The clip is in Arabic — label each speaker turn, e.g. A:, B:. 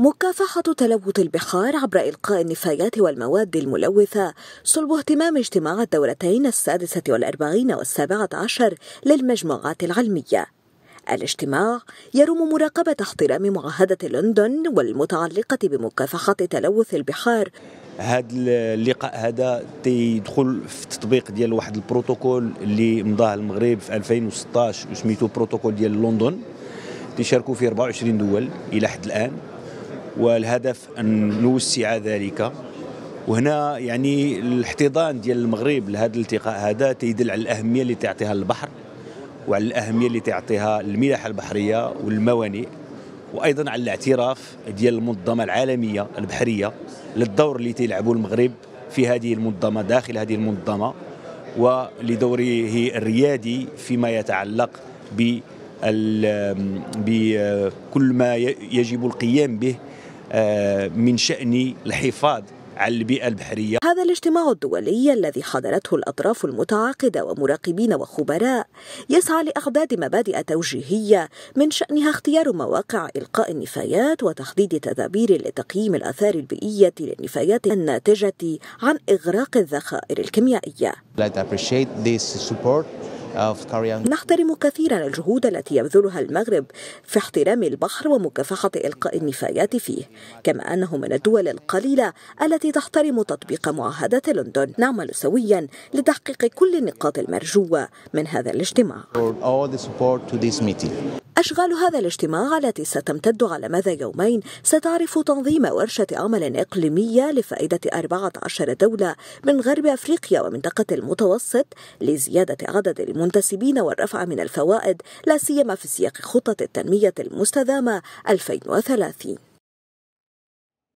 A: مكافحة تلوث البحار عبر إلقاء النفايات والمواد الملوثة صلب اهتمام اجتماع الدورتين السادسة والأربعين والسابعة عشر للمجموعات العلمية الاجتماع يروم مراقبة احترام معاهدة لندن
B: والمتعلقة بمكافحة
A: تلوث
B: البحار هذا اللقاء هذا تيدخل في التطبيق ديال واحد البروتوكول اللي مضاه المغرب في 2016 وسميتو بروتوكول ديال لندن تيشاركوا فيه 24 دول الى حد الان والهدف أن نوسع ذلك وهنا يعني الاحتضان ديال المغرب لهذا الالتقاء هذا تيدل على الأهمية اللي تعطيها البحر وعلى الأهمية اللي تعطيها الملاحة البحرية والموانئ وأيضا على الاعتراف ديال المنظمة العالمية البحرية للدور اللي تيلعبه المغرب في هذه المنظمة داخل هذه المنظمة ولدوره الريادي فيما يتعلق ب بكل ما يجب القيام به آه، من شأن الحفاظ على البيئة البحرية هذا الاجتماع
A: الدولي الذي حضرته الأطراف المتعاقدة ومراقبين وخبراء يسعى لإعداد مبادئ توجيهية من شأنها اختيار مواقع إلقاء النفايات وتحديد تدابير لتقييم الآثار البيئية للنفايات الناتجة عن إغراق الذخائر الكيميائية. نحترم كثيرا الجهود التي يبذلها المغرب في احترام البحر ومكافحة إلقاء النفايات فيه كما أنه من الدول القليلة التي تحترم تطبيق معاهدة لندن نعمل سويا لتحقيق كل النقاط المرجوة من هذا الاجتماع أشغال هذا الاجتماع التي ستمتد على مدى يومين ستعرف تنظيم ورشة عمل إقليمية لفائدة 14 دولة من غرب أفريقيا ومنطقة المتوسط لزيادة عدد المنتسبين والرفع من الفوائد لا سيما في سياق خطة التنمية المستدامة 2030